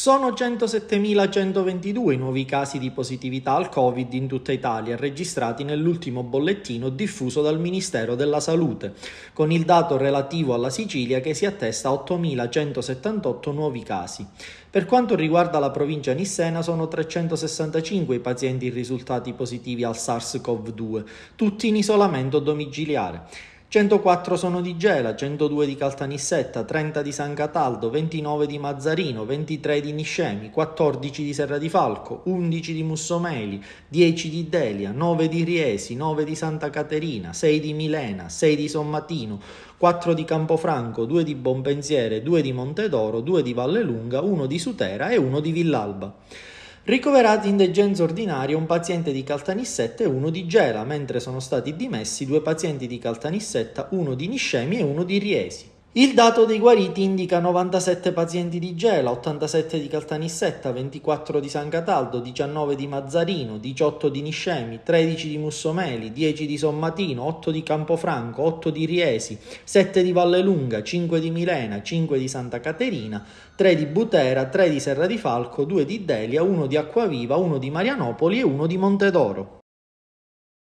Sono 107.122 i nuovi casi di positività al Covid in tutta Italia registrati nell'ultimo bollettino diffuso dal Ministero della Salute, con il dato relativo alla Sicilia che si attesta a 8.178 nuovi casi. Per quanto riguarda la provincia nissena sono 365 i pazienti risultati positivi al SARS-CoV-2, tutti in isolamento domiciliare. 104 sono di Gela, 102 di Caltanissetta, 30 di San Cataldo, 29 di Mazzarino, 23 di Niscemi, 14 di Serra di Falco, 11 di Mussomeli, 10 di Delia, 9 di Riesi, 9 di Santa Caterina, 6 di Milena, 6 di Sommatino, 4 di Campofranco, 2 di Bompensiere, 2 di Montedoro, 2 di Vallelunga, 1 di Sutera e 1 di Villalba. Ricoverati in degenza ordinaria un paziente di Caltanissetta e uno di Gela, mentre sono stati dimessi due pazienti di Caltanissetta, uno di Niscemi e uno di Riesi. Il dato dei guariti indica 97 pazienti di Gela, 87 di Caltanissetta, 24 di San Cataldo, 19 di Mazzarino, 18 di Niscemi, 13 di Mussomeli, 10 di Sommatino, 8 di Campofranco, 8 di Riesi, 7 di Vallelunga, 5 di Milena, 5 di Santa Caterina, 3 di Butera, 3 di Serra di Falco, 2 di Delia, 1 di Acquaviva, 1 di Marianopoli e 1 di Montedoro.